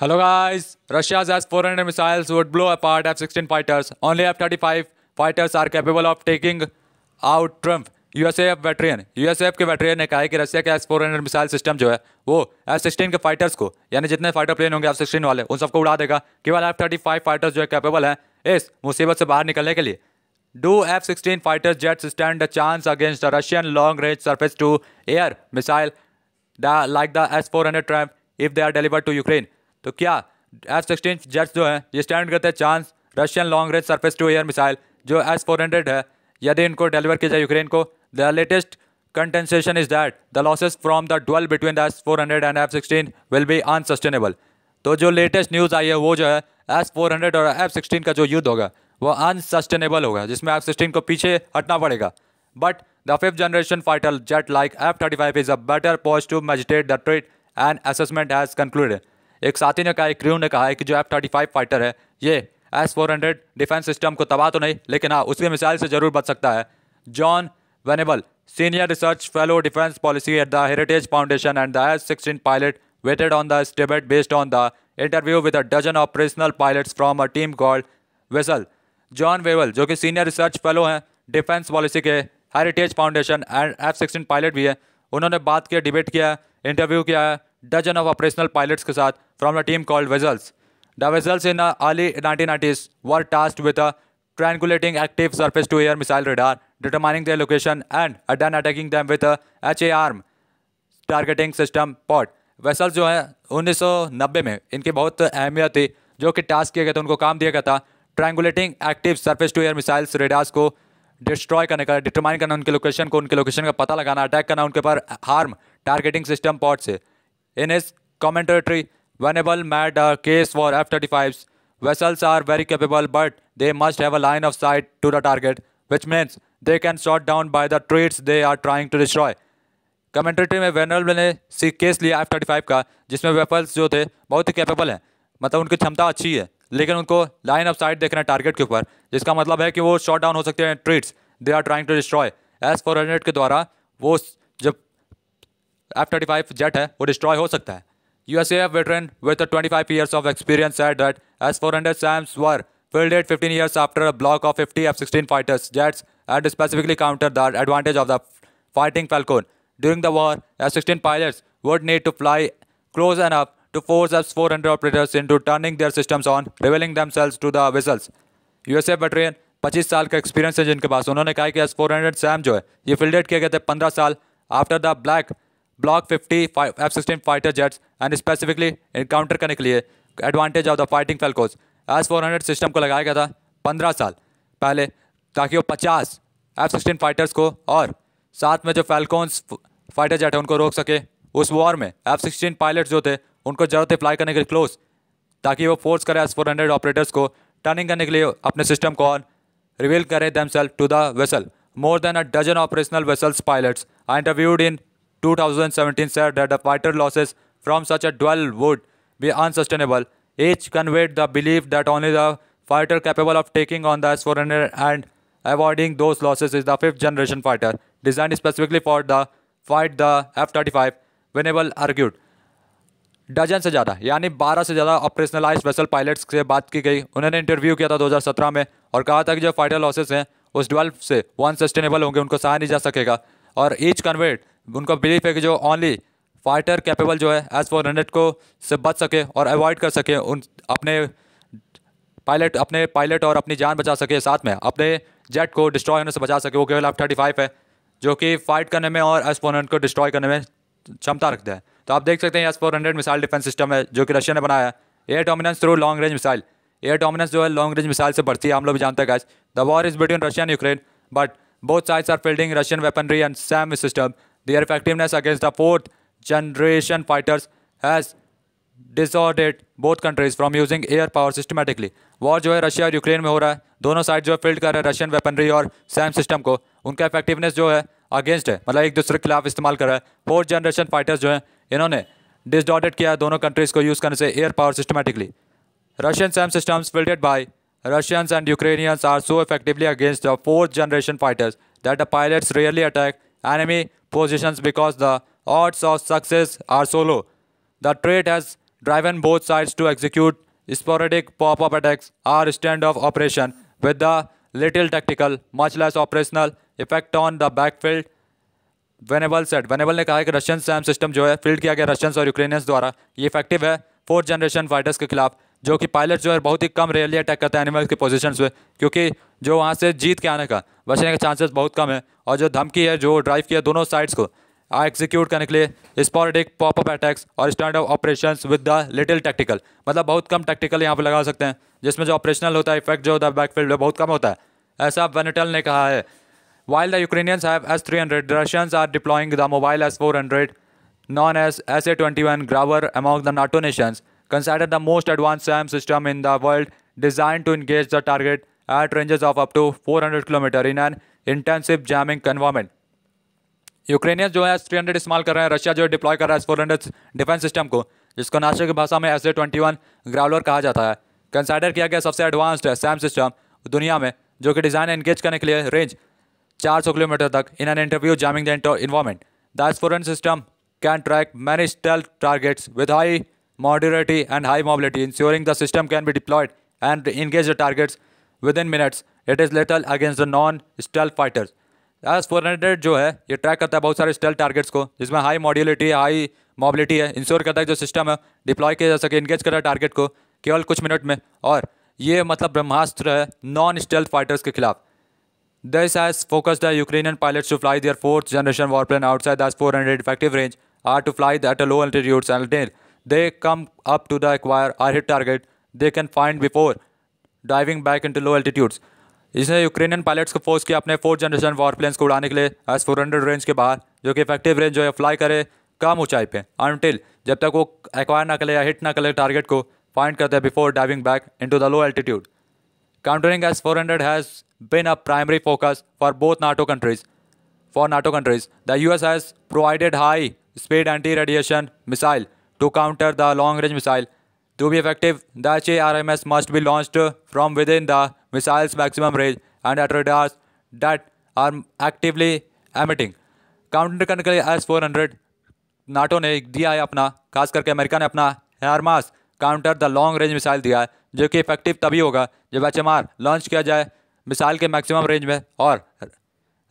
Hello guys, Russia has 400 missiles would blow apart F-16 fighters Only F-35 fighters are capable of taking out Trump. USF veteran USF के veteran ने कहा है कि Russia के S four hundred missile system जो है वो F sixteen के फाइटर्स को यानी जितने फाइटर प्लेन होंगे एफ सिक्सटीन वाले उन सबको उड़ा देगा केवल एफ थर्टी फाइव फाइटर्स जो है कैपेबल हैं इस मुसीबत से बाहर निकलने के लिए do F sixteen fighters jets stand a chance against the Russian long range surface to air missile the like the S four hundred Trump if they are deliver to Ukraine तो क्या एफ सिक्सटीन जेट्स जो हैं ये stand करते हैं chance Russian long range surface to air missile जो S four hundred है यदि इनको डिलीवर किया जाए यूक्रेन को the latest contention is that the losses from the twelve between the S four hundred and F sixteen will be unsustainable तो जो latest news आई है वो जो है एस फोर हंड्रेड और एफ सिक्सटीन का जो युद्ध होगा वो अनसस्टेनेबल होगा जिसमें एफ सिक्सटीन को पीछे हटना पड़ेगा but the fifth generation fighter jet like F thirty five is a better pause to mitigate the trade and assessment has concluded एक साथी ने कहा एक क्रू ने कहा है कि जो एफ थर्टी फाइव फाइटर है ये S four hundred defence system को तबाह तो नहीं लेकिन हाँ उसकी मिसाइल से जरूर बच सकता है John Venable senior research fellow defence policy at the heritage foundation and the S sixteen pilot weighted on the debate based on the interview with a dozen operational pilots from a team called Weasel John वेवल जो कि senior research fellow हैं defence policy के heritage foundation and F sixteen pilot भी है उन्होंने बात किया डिबेट किया इंटरव्यू किया है dozen of operational pilots ke saath from a team called Vessels. The Vessels in the early 1990s were tasked with a triangulating active surface-to-air missile radar, determining their location and then attacking them with a HA-ARM targeting system pod. Vessels जो है 1990 में इनकी बहुत अहमियत थी जो कि task किया गया था उनको काम दिया गया था triangulating active surface to air missiles radars को डिस्ट्रॉय करने का डिटरमाइन करना उनके लोकेशन को उनके लोकेशन का पता लगाना अटैक करना उनके पर हार्म टारगेटिंग सिस्टम पॉट से In his commentary, whenever made a case for F-35s. Vessels are very capable, but they must have a line of sight to the target, which means they can shot down by the traits they are trying to destroy. Commentary में वेनरल ने सी case लिया F thirty five का जिसमें वेपल्स जो थे बहुत ही कैपेबल हैं मतलब उनकी क्षमता अच्छी है लेकिन उनको लाइन ऑफ साइट देखना टारगेट के ऊपर जिसका मतलब है कि वो शॉट डाउन हो सकते हैं threats they are trying to destroy S four hundred के द्वारा वो जब एफ थर्टी फाइव जेट है वो डिस्ट्रॉय हो सकता है U S F veteran with twenty five years of experience at that S four hundred SAMs were fielded at fifteen years after a block of fifty F sixteen fighters jets at specifically counter the advantage of the fighting falcon during the war S sixteen pilots would need to fly close and up to force S four hundred operators in to turning their systems on revealing दम sales to the Weasels U S F veteran पच्चीस साल का experience है जिनके पास उन्होंने कहा कि S four hundred Sam जो है ये फिल्डेड किए गए थे पंद्रह साल after the black block fifty F sixteen fighter jets and specifically encounter करने के लिए of the fighting fighting S four hundred system को लगाया गया था पंद्रह साल पहले ताकि वो पचास एफ सिक्सटीन फाइटर्स को और साथ में जो फेलकोन्स फाइटर जेट है उनको रोक सके उस वॉर में एफ सिक्सटीन पायलट जो थे उनको जरूरत है फ्लाई करने के लिए क्लोज ताकि वो फोर्स करें एस फोर हंड्रेड ऑपरेटर्स को टर्निंग करने के लिए अपने सिस्टम को ऑन रिवील करें them self to the Weasel more than a dozen operational Weasels pilots I interviewed in 2017 said that the fighter losses from such a duel would be unsustainable. Each conveyed the belief that only the fighter capable of taking on the S400 and avoiding those losses is the fifth generation fighter, designed specifically for the fight the F-35, Venable argued. Dozen से ज़्यादा यानी 12 से ज़्यादा operationalise vessel pilots से बात की गई उन्होंने इंटरव्यू किया था 2017 में और कहा था कि जो फाइटर लॉसेस हैं उस 12 से वन सस्टेनेबल होंगे उनको सहा नहीं जा सकेगा और ईच कन्वेट उनका बिलीफ है कि जो ओनली फाइटर कैपेबल जो है एस फोर हंड्रेड को से बच सके और अवॉइड कर सके उन अपने पायलट अपने पायलट और अपनी जान बचा सके साथ में अपने जेट को डिस्ट्रॉय होने से बचा सके वो केवल एफ थर्टी फाइव है जो कि फाइट करने में और एस फोर हंड्रेड को डिस्ट्रॉय करने में क्षमता रखता है तो आप देख सकते हैं S four hundred missile defence system है जो कि रशिया ने बनाया है air dominance through long range missile air dominance जो है लॉन्ग रेंज मिसाइल से बढ़ती है हम लोग भी जानते हैं guess the war is between Russia and Ukraine but both sides are fielding Russian weaponry and SAM system Their effectiveness against the fourth generation fighters has disordered both countries from using air power systematically war जो है Russia और Ukraine में हो रहा है दोनों side जो है फील्ड कर रहे हैं रशियन वेपनरी और सैम सिस्टम को उनका इफेक्टिवनेस जो है अगेंस्ट है मतलब एक दूसरे के खिलाफ इस्तेमाल कर रहा है फोर्थ जनरेशन फाइटर्स जो हैं इन्होंने डिसऑर्डेड किया है दोनों कंट्रीज़ को यूज़ करने से air power systematically Russian SAM systems fielded by Russians and Ukrainians are so effectively against the fourth generation fighters that the pilots rarely attack enemy positions because the odds of success are so low. The trade has driven both sides to execute sporadic pop-up attacks or stand-off operation with the little tactical, much less operational effect on the backfield. Venable said, Venable ने कहा है कि Russian Sam system जो है field किया गया Russians और Ukrainians द्वारा ये इफेक्टिव है फोर्थ जनरेशन फाइटर्स के खिलाफ जो कि पायलट जो है बहुत ही कम रेयरली अटैक करता है एनिमल्स के पोजिशन पे क्योंकि जो वहाँ से जीत के आने का बचने का चांसेस बहुत कम है और जो धमकी है जो ड्राइव किया दोनों साइड्स को एग्जीक्यूट करने के लिए स्पॉरेडिक पॉपअप अटैक्स और stand operation with the little tactical मतलब बहुत कम टैक्टिकल यहाँ पर लगा सकते हैं जिसमें जो ऑपरेशनल होता है इफेक्ट जो होता है बैकफील्ड में बहुत कम होता है ऐसा वेनेटल ने कहा है while the S three hundred Russians are deploying the mobile S four hundred known S S A twenty one growler among the NATO nations considered the most advanced SAM system in the world designed to engage the target at ranges of up to 400 km in an intensive jamming environment. Ukrainian जो है S three hundred इस्तेमाल कर रहे हैं Russia जो है deploy कर रहा है S four hundred defence system को जिसको नाशा की भाषा में S A twenty one growler कहा जाता है कंसाइडर किया गया सबसे एडवांस्ड है सैम सिस्टम दुनिया में जो कि डिज़ाइन एंगेज करने के लिए रेंज 400 किलोमीटर तक in an interview jamming the environment the S four hundred system can track many stealth targets with high modularity, and high mobility, ensuring the system can be deployed and engage the targets within minutes. It is lethal against the non-stealth fighters. as 400 jo hai ye track karta hai bahut sare stealth targets ko jisme high modularity high mobility hai ensure karta hai jo system hai deploy kiya ja sake engage kar raha target ko केवल कुछ minute में और ये मतलब ब्रह्मास्त्र है non stealth fighters के खिलाफ this has focused the Ukrainian pilots to fly their fourth generation warplane outside this four hundred effective range are to fly a low altitudes and they come up to the acquire or hit target they can find before diving back into low altitudes. इसने Ukrainian pilots को force किया अपने fourth generation war planes को उड़ाने के लिए S four hundred range के बाहर जो कि इफेक्टिव रेंज जो है फ्लाई करे कम ऊंचाई पे अनटिल जब तक वो एक्वायर ना करे या हिट ना करे टारगेट को फाइंड करते हैं before diving back into the low altitude countering S four hundred has been a primary focus for both NATO countries for NATO countries the U S has provided high speed anti radiation missile to counter the to counter the long-range missile. To R M S must be be from within the missiles maximum range and at radars that are actively emitting counter करने के लिए S four hundred NATO ने दिया है अपना खास करके America ने अपना mass counter the long range missile दिया है जो कि इफेक्टिव तभी होगा जब एच एम आर लॉन्च किया जाए मिसाइल के मैक्सिमम रेंज में और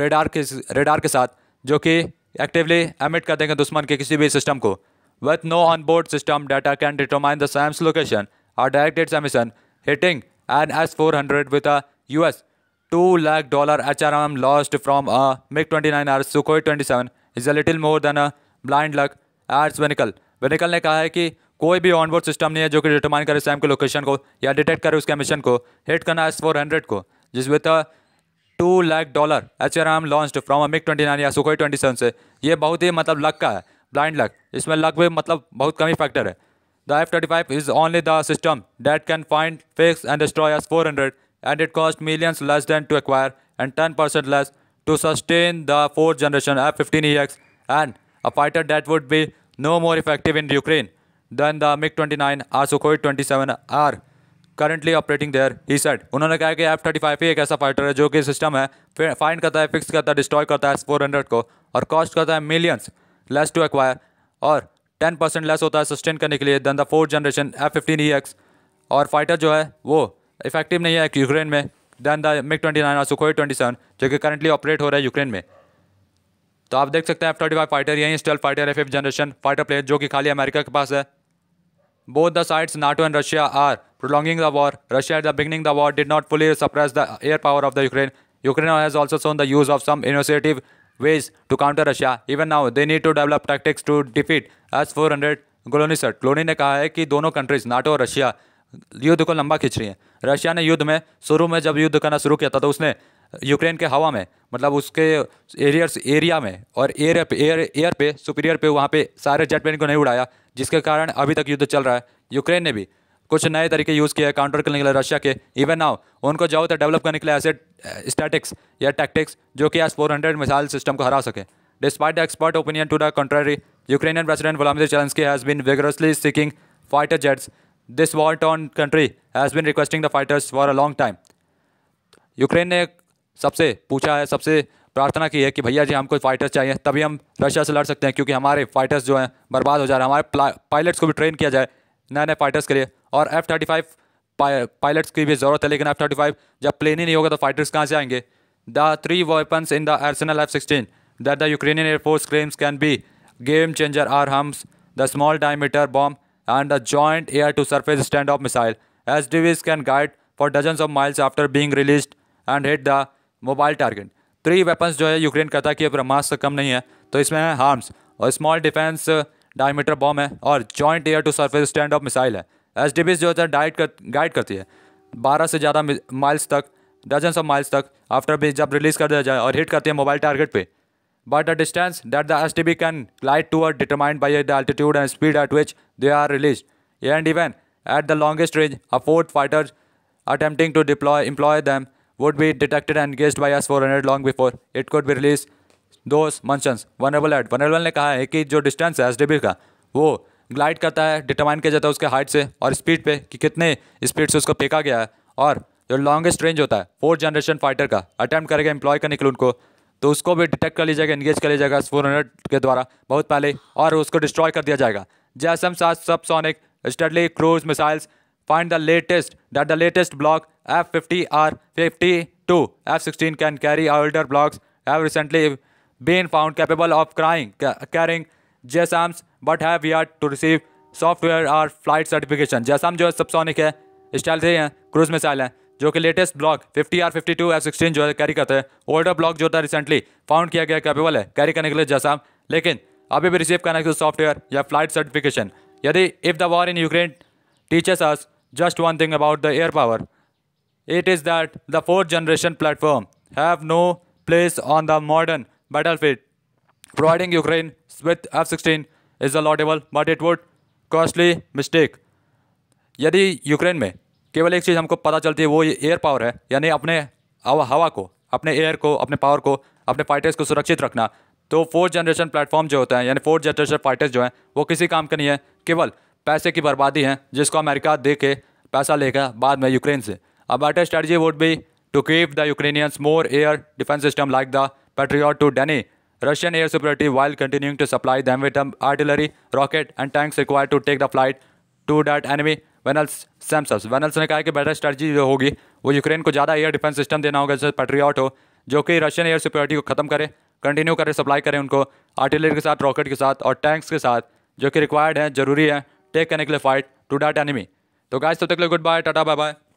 रेडार के रेडार के साथ जो कि एक्टिवली एमिट कर देंगे दुश्मन के किसी भी सिस्टम को With no onboard system, data can determine the SAM's location, or direct its emission, hitting an S-400 with a US $2 lakh HRM lost from a MiG-29R Sukhoi-27 is a little more than a blind luck at Swinical. Swinical ने कहा है कि कोई भी onboard system नहीं है जो कि डिटरमाइन करे सैम के लोकेशन को या डिटेक्ट करे उसके मिशन को हिट करना एस फोर हंड्रेड को जिस with two lakh dollar H R M launch from MiG twenty nine या सुखोई ट्वेंटी सेवन से ये बहुत ही मतलब लक का है ब्लाइंड लक इसमें लक भी मतलब बहुत कम ही फैक्टर है the F thirty five is only the system that can find fix and destroy S four hundred and it cost millions less than to acquire and ten percent less to sustain the fourth generation F fifteen E X and a fighter that would be no more effective in Ukraine than the MiG twenty nine or Sukhoi twenty seven are currently operating there he सेट उन्होंने कहा कि F thirty five ही एक ऐसा fighter है जो कि system है फाइंड करता है फिक्स करता है डिस्ट्रॉय करता है एस फोर हंड्रेड को और कॉस्ट करता है मिलियंस लेस टू एक्वायर और टेन परसेंट लेस होता है सस्टेन करने के लिए than the fourth generation F fifteen E X और फाइटर जो है वो इफेक्टिव नहीं है यूक्रेन में than the MiG twenty nine और सुखोई ट्वेंटी सेवन जो कि करंटली ऑपरेट हो रहा है यूक्रेन में तो आप देख सकते हैं एफ थर्टी फाइव फाइटर यही स्टेल फाइटर है फिफ्थ जनरेशन फाइटर प्लेन जो कि खाली अमेरिका के पास है both the sides NATO and Russia are prolonging the war Russia at the beginning the war did not fully suppress the air power of the Ukraine Ukraine has also shown the use of some innovative ways to counter Russia. Even now, they need to develop tactics to defeat S-400 गोलोनीसट क्लोनी ने कहा है कि दोनों countries NATO और Russia युद्ध को लंबा खींच रही हैं रशिया ने युद्ध में शुरू में जब युद्ध करना शुरू किया था तो उसने यूक्रेन के हवा में मतलब उसके एरियर्स एरिया में और एयर एयर एयर पे सुपीरियर पे वहाँ पे सारे जेट प्लेन को नहीं उड़ाया जिसके कारण अभी तक युद्ध चल रहा है यूक्रेन ने भी कुछ नए तरीके यूज़ किए काउंटर करने के लिए रशिया के इवन नाउ उनको तो डेवलप करने के लिए ऐसे स्टैटिक्स या टैक्टिक्स जो कि आज हंड्रेड मिसाइल सिस्टम को हरा सके despite the expert opinion to the country Ukrainian president Vladimir Zelensky has been vigorously seeking fighter jets this war torn country has been requesting the fighters for a long time Ukraine ने सबसे पूछा है सबसे प्रार्थना की है कि भैया जी हमको फाइटर्स चाहिए तभी हम रशिया से लड़ सकते हैं क्योंकि हमारे फाइटर्स जो हैं बर्बाद हो जा रहे हैं हमारे पायलट्स को भी ट्रेन किया जाए नए नए फाइटर्स के लिए और एफ थर्टी फाइव पायलट्स की भी ज़रूरत है लेकिन एफ थर्टी फाइव जब प्लेन ही नहीं होगा तो फाइटर्स कहाँ से आएंगे the three weapons in the arsenal F sixteen that the Ukrainian air force claims can be game changer are um the small diameter bomb air to joint stand off missile S D Bs can guide for dozens of miles after being released and hit the mobile target three weapons जो है Ukraine कहता है कि ब्रह्मास से कम नहीं है तो इसमें है हार्म्स और स्मॉल डिफेंस डायमीटर बॉम्ब है और joint air to surface stand off missile है एस डी जो होता है डाइट कर गाइड करती है बारह से ज़्यादा माइल्स तक डजन ऑफ माइल्स तक आफ्टर भी जब रिलीज़ कर दिया जाए और हिट करती है मोबाइल टारगेट पे but the distance that the S T B can glide to are determined by the altitude and speed at which they are release and even at the longest range a fourth fighters to deploy employ them would be detected and guessed by S four hundred long before it could be release those munitions vulnerable at vulnerable ने कहा है कि जो distance है S का वो glide करता है डिटरमाइन किया जाता है उसके हाइट से और स्पीड पे कि कितने स्पीड से उसको फेंका गया है और जो लॉन्गेस्ट रेंज होता है फोर्थ जनरेशन फाइटर का अटैम्प्ट करेगा एम्प्लॉय करने के लिए उनको तो उसको भी डिटेक्ट कर लिया जाएगा इंगेज कर लिया जाएगा फोर हंड्रेड के द्वारा बहुत पहले और उसको डिस्ट्रॉय कर दिया जाएगा जैसम सात subsonic stealthy cruise missiles find the latest that the latest block F fifty or fifty two F sixteen can carry older blocks have recently been found capable of crying carrying JASSMs but have yet to receive software और flight certification JASSM जो है subsonic है style से है cruise missile है जो कि latest block 50 or 52 two F sixteen जो है कैरी करते हैं ओल्डर ब्लॉक जो था रिसेंटली फाउंड किया गया कैपेबल है कैरी करने के लिए जैसाम लेकिन अभी भी रिसीव करना है सॉफ्टवेयर या फ्लाइट सर्टिफिकेशन यदि if the war in Ukraine teachers us just one thing about the air power it is that the fourth generation platform have no place on the modern battle field providing Ukraine with F-16 is a laudable but it would costly mistake. यदि Ukraine में केवल एक चीज़ हमको पता चलती है वो air power है यानी अपने हवा को अपने एयर को अपने पावर को अपने फाइटर्स को सुरक्षित रखना तो फोर्थ जनरेशन प्लेटफॉर्म जो होते हैं यानी फोर्थ जनरेशन फाइटर्स जो हैं वो किसी काम के नहीं है केवल पैसे की बर्बादी है जिसको अमेरिका दे के पैसा लेगा बाद में यूक्रेन से अब better strategy would be to keep the Ukrainians more air defence system like the Patriot to deny Russian air superiority while continuing to supply them with um, artillery, rocket and tanks required to take the flight to that enemy वेनल्स सैमसस वेनल्स ने कहा कि better strategy जो होगी वो Ukraine को ज़्यादा एयर डिफेंस सिस्टम देना होगा जैसे पेट्रियाट हो जो कि रशियन एयर सिक्योरिटी को ख़त्म करे कंटिन्यू करे सप्लाई करें उनको आर्टिलरी के साथ रॉकेट के साथ और टैंक्स के साथ जो कि रिक्वायर्ड हैं जरूरी है टेक करने के लिए फाइट टू डैट एनिमी तो गाय तब तो तक goodbye tata bye bye